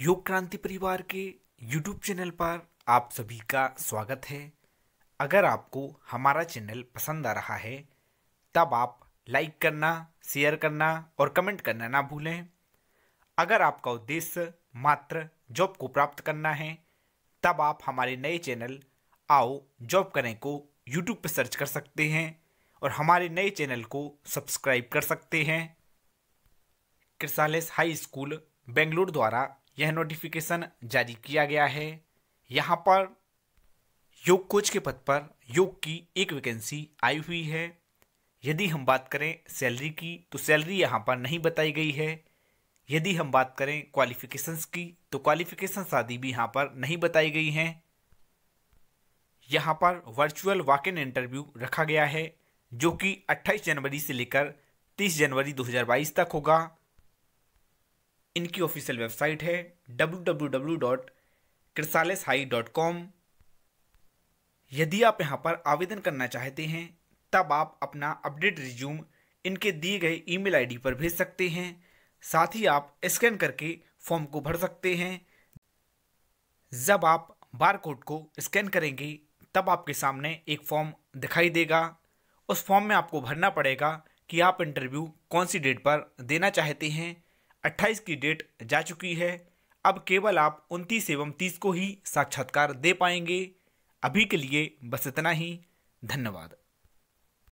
योग क्रांति परिवार के यूट्यूब चैनल पर आप सभी का स्वागत है अगर आपको हमारा चैनल पसंद आ रहा है तब आप लाइक करना शेयर करना और कमेंट करना ना भूलें अगर आपका उद्देश्य मात्र जॉब को प्राप्त करना है तब आप हमारे नए चैनल आओ जॉब करें को यूट्यूब पर सर्च कर सकते हैं और हमारे नए चैनल को सब्सक्राइब कर सकते हैं क्रिसालेस हाई स्कूल बेंगलुरु द्वारा यह नोटिफिकेशन जारी किया गया है यहाँ पर योग कोच के पद पर योग की एक वैकेंसी आई हुई है यदि हम बात करें सैलरी की तो सैलरी यहाँ पर नहीं बताई गई है यदि हम बात करें क्वालिफिकेशंस की तो क्वालिफिकेशन आदि भी यहाँ पर नहीं बताई गई हैं यहाँ पर वर्चुअल वाक इन इंटरव्यू रखा गया है जो कि 28 जनवरी से लेकर 30 जनवरी 2022 तक होगा इनकी ऑफिशियल वेबसाइट है डब्ल्यू यदि आप यहाँ पर आवेदन करना चाहते हैं तब आप अपना अपडेट रिज्यूम इनके दिए गए ईमेल आईडी पर भेज सकते हैं साथ ही आप स्कैन करके फॉर्म को भर सकते हैं जब आप बार कोड को स्कैन करेंगे तब आपके सामने एक फॉर्म दिखाई देगा उस फॉर्म में आपको भरना पड़ेगा कि आप इंटरव्यू कौन सी डेट पर देना चाहते हैं 28 की डेट जा चुकी है अब केवल आप उनतीस एवं तीस को ही साक्षात्कार दे पाएंगे अभी के लिए बस इतना ही धन्यवाद